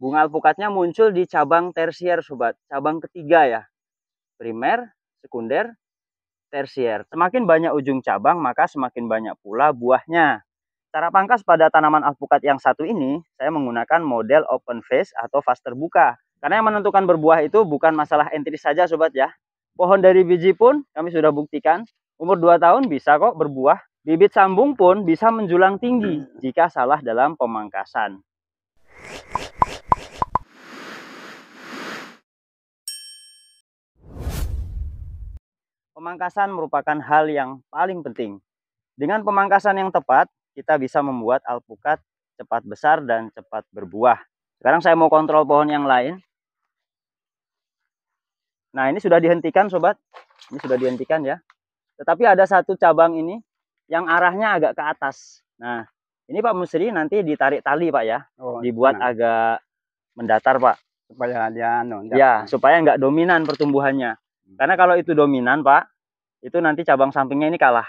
Bunga alpukatnya muncul di cabang tersier, sobat. Cabang ketiga ya. Primer, sekunder, tersier. Semakin banyak ujung cabang, maka semakin banyak pula buahnya. Cara pangkas pada tanaman alpukat yang satu ini, saya menggunakan model open face atau fast terbuka. Karena yang menentukan berbuah itu bukan masalah entris saja sobat ya. Pohon dari biji pun kami sudah buktikan, umur 2 tahun bisa kok berbuah. Bibit sambung pun bisa menjulang tinggi jika salah dalam pemangkasan. Pemangkasan merupakan hal yang paling penting. Dengan pemangkasan yang tepat, kita bisa membuat alpukat cepat besar dan cepat berbuah. Sekarang saya mau kontrol pohon yang lain. Nah, ini sudah dihentikan, sobat. Ini sudah dihentikan ya. Tetapi ada satu cabang ini yang arahnya agak ke atas. Nah, ini Pak Musri nanti ditarik tali, Pak ya. Oh, Dibuat nah. agak mendatar, Pak. Supaya dia Ya, supaya nggak dominan pertumbuhannya. Hmm. Karena kalau itu dominan, Pak, itu nanti cabang sampingnya ini kalah.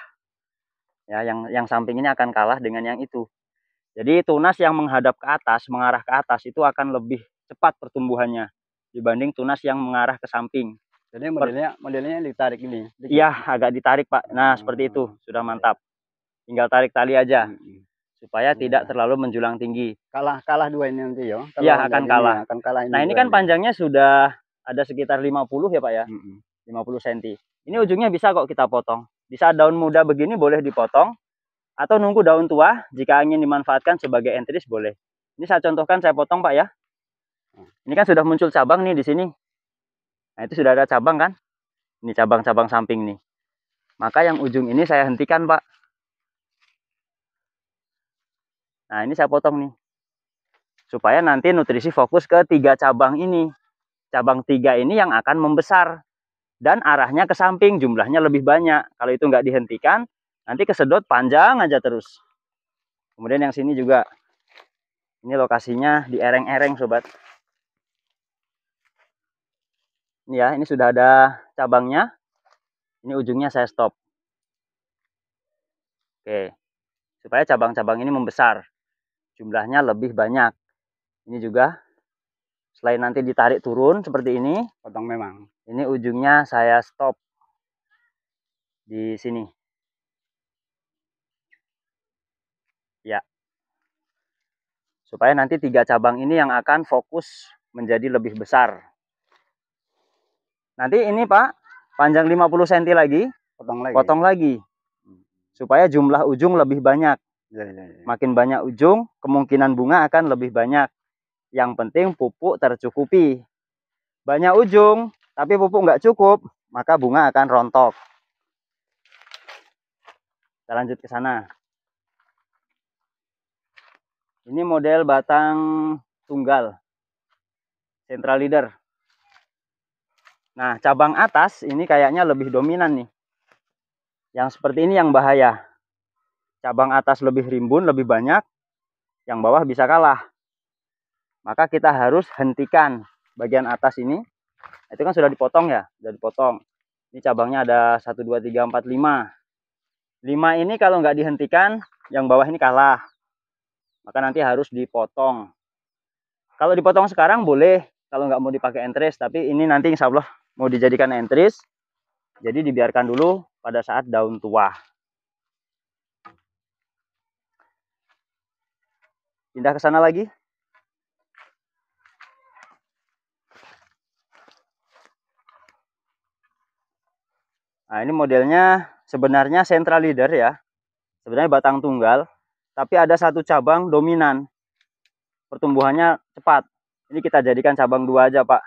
Ya, yang yang samping ini akan kalah dengan yang itu. Jadi tunas yang menghadap ke atas, mengarah ke atas itu akan lebih cepat pertumbuhannya dibanding tunas yang mengarah ke samping. Jadi modelnya modelnya ditarik ini. Iya, agak ditarik, Pak. Nah, hmm. seperti itu. Hmm. Sudah mantap. Tinggal tarik tali aja. Hmm. Supaya ya. tidak terlalu menjulang tinggi. Kalah kalah dua ini nanti ya. Iya, akan kalah. akan kalah ini nah, ini kan ini. panjangnya sudah ada sekitar 50 ya, Pak ya. Hmm. hmm. 50 cm. Ini ujungnya bisa kok kita potong. Bisa daun muda begini boleh dipotong atau nunggu daun tua jika ingin dimanfaatkan sebagai entris boleh. Ini saya contohkan saya potong Pak ya. Ini kan sudah muncul cabang nih di sini. Nah, itu sudah ada cabang kan? Ini cabang-cabang samping nih. Maka yang ujung ini saya hentikan, Pak. Nah, ini saya potong nih. Supaya nanti nutrisi fokus ke tiga cabang ini. Cabang tiga ini yang akan membesar dan arahnya ke samping jumlahnya lebih banyak. Kalau itu nggak dihentikan, nanti kesedot panjang aja terus. Kemudian yang sini juga, ini lokasinya di ereng-ereng sobat. Ini ya, ini sudah ada cabangnya. Ini ujungnya saya stop. Oke, supaya cabang-cabang ini membesar, jumlahnya lebih banyak. Ini juga Selain nanti ditarik turun seperti ini, potong memang. Ini ujungnya saya stop di sini. Ya. Supaya nanti tiga cabang ini yang akan fokus menjadi lebih besar. Nanti ini Pak, panjang 50 cm lagi, potong lagi. Potong lagi. Supaya jumlah ujung lebih banyak. Ya, ya, ya. Makin banyak ujung, kemungkinan bunga akan lebih banyak. Yang penting pupuk tercukupi. Banyak ujung, tapi pupuk nggak cukup, maka bunga akan rontok. Kita lanjut ke sana. Ini model batang tunggal. Central leader. Nah, cabang atas ini kayaknya lebih dominan nih. Yang seperti ini yang bahaya. Cabang atas lebih rimbun, lebih banyak. Yang bawah bisa kalah maka kita harus hentikan bagian atas ini. Itu kan sudah dipotong ya, sudah dipotong. Ini cabangnya ada 1, 2, 3, 4, 5. 5 ini kalau nggak dihentikan, yang bawah ini kalah. Maka nanti harus dipotong. Kalau dipotong sekarang boleh, kalau nggak mau dipakai entris, tapi ini nanti insya Allah mau dijadikan entris. Jadi dibiarkan dulu pada saat daun tua. Pindah ke sana lagi. Nah ini modelnya sebenarnya central leader ya. Sebenarnya batang tunggal. Tapi ada satu cabang dominan. Pertumbuhannya cepat. Ini kita jadikan cabang dua aja Pak.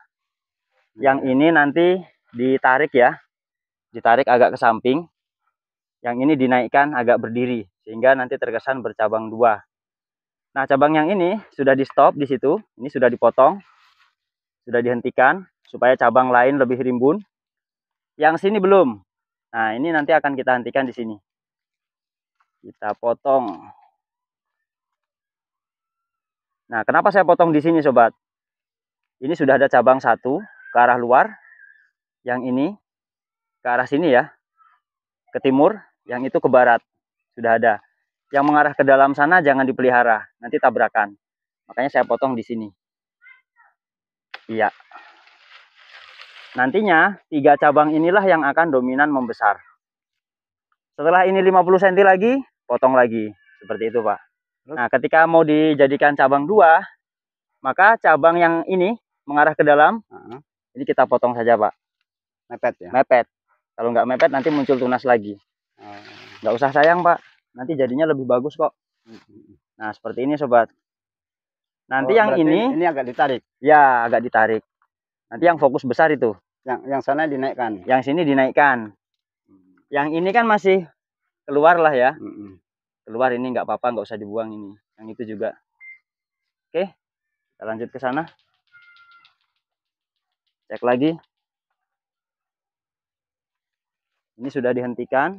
Yang iya. ini nanti ditarik ya. Ditarik agak ke samping. Yang ini dinaikkan agak berdiri. Sehingga nanti terkesan bercabang dua. Nah cabang yang ini sudah di stop di situ. Ini sudah dipotong. Sudah dihentikan. Supaya cabang lain lebih rimbun. Yang sini belum Nah, ini nanti akan kita hentikan di sini. Kita potong. Nah, kenapa saya potong di sini, sobat? Ini sudah ada cabang satu ke arah luar, yang ini ke arah sini ya, ke timur, yang itu ke barat, sudah ada. Yang mengarah ke dalam sana jangan dipelihara, nanti tabrakan. Makanya saya potong di sini. Iya. Nantinya, tiga cabang inilah yang akan dominan membesar. Setelah ini 50 cm lagi, potong lagi. Seperti itu, Pak. Nah, ketika mau dijadikan cabang dua, maka cabang yang ini mengarah ke dalam, ini kita potong saja, Pak. Mepet ya? Mepet. Kalau nggak mepet, nanti muncul tunas lagi. Oh. Nggak usah sayang, Pak. Nanti jadinya lebih bagus kok. Nah, seperti ini, Sobat. Nanti oh, yang ini... Ini agak ditarik? Ya, agak ditarik. Nanti yang fokus besar itu. Yang yang sana dinaikkan. Yang sini dinaikkan. Hmm. Yang ini kan masih keluar lah ya. Mm -mm. Keluar ini nggak apa-apa, nggak usah dibuang ini. Yang itu juga. Oke, kita lanjut ke sana. Cek lagi. Ini sudah dihentikan.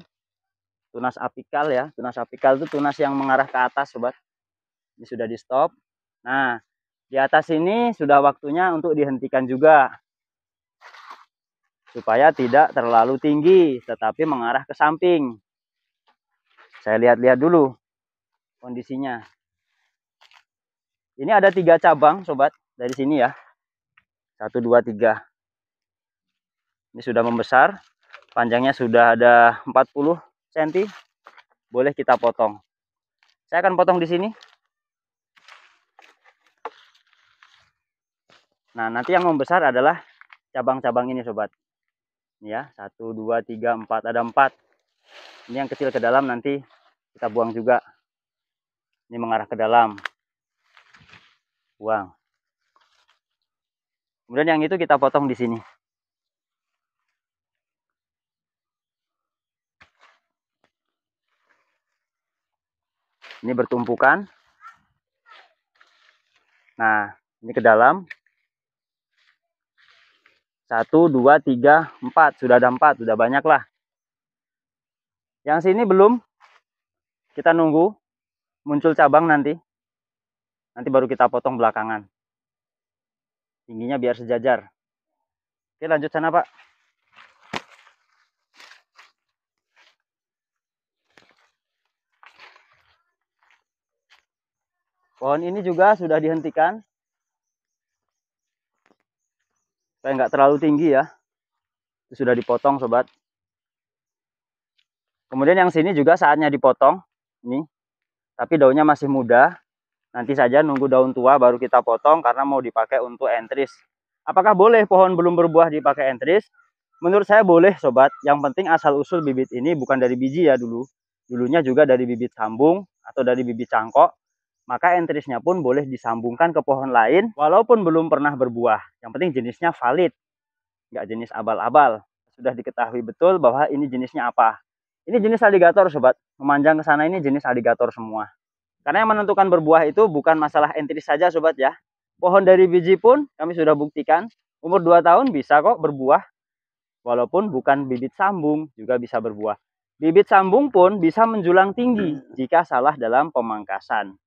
Tunas apikal ya. Tunas apikal itu tunas yang mengarah ke atas, sobat. Ini sudah di stop. Nah, di atas ini sudah waktunya untuk dihentikan juga supaya tidak terlalu tinggi tetapi mengarah ke samping. Saya lihat-lihat dulu kondisinya. Ini ada tiga cabang sobat dari sini ya. Satu, dua, tiga. Ini sudah membesar. Panjangnya sudah ada 40 cm. Boleh kita potong. Saya akan potong di sini. Nah, nanti yang membesar adalah cabang-cabang ini, sobat ya satu dua tiga empat ada empat ini yang kecil ke dalam nanti kita buang juga ini mengarah ke dalam buang kemudian yang itu kita potong di sini ini bertumpukan nah ini ke dalam satu, dua, tiga, empat. Sudah ada empat, sudah banyak lah. Yang sini belum. Kita nunggu muncul cabang nanti. Nanti baru kita potong belakangan. Tingginya biar sejajar. Oke lanjut sana Pak. Pohon ini juga sudah dihentikan supaya nggak terlalu tinggi ya sudah dipotong sobat kemudian yang sini juga saatnya dipotong ini tapi daunnya masih muda nanti saja nunggu daun tua baru kita potong karena mau dipakai untuk entris apakah boleh pohon belum berbuah dipakai entris menurut saya boleh sobat yang penting asal usul bibit ini bukan dari biji ya dulu dulunya juga dari bibit sambung atau dari bibit cangkok maka entrisnya pun boleh disambungkan ke pohon lain walaupun belum pernah berbuah. Yang penting jenisnya valid, nggak jenis abal-abal. Sudah diketahui betul bahwa ini jenisnya apa. Ini jenis aligator sobat, memanjang ke sana ini jenis aligator semua. Karena yang menentukan berbuah itu bukan masalah entris saja sobat ya. Pohon dari biji pun kami sudah buktikan, umur 2 tahun bisa kok berbuah. Walaupun bukan bibit sambung juga bisa berbuah. Bibit sambung pun bisa menjulang tinggi jika salah dalam pemangkasan.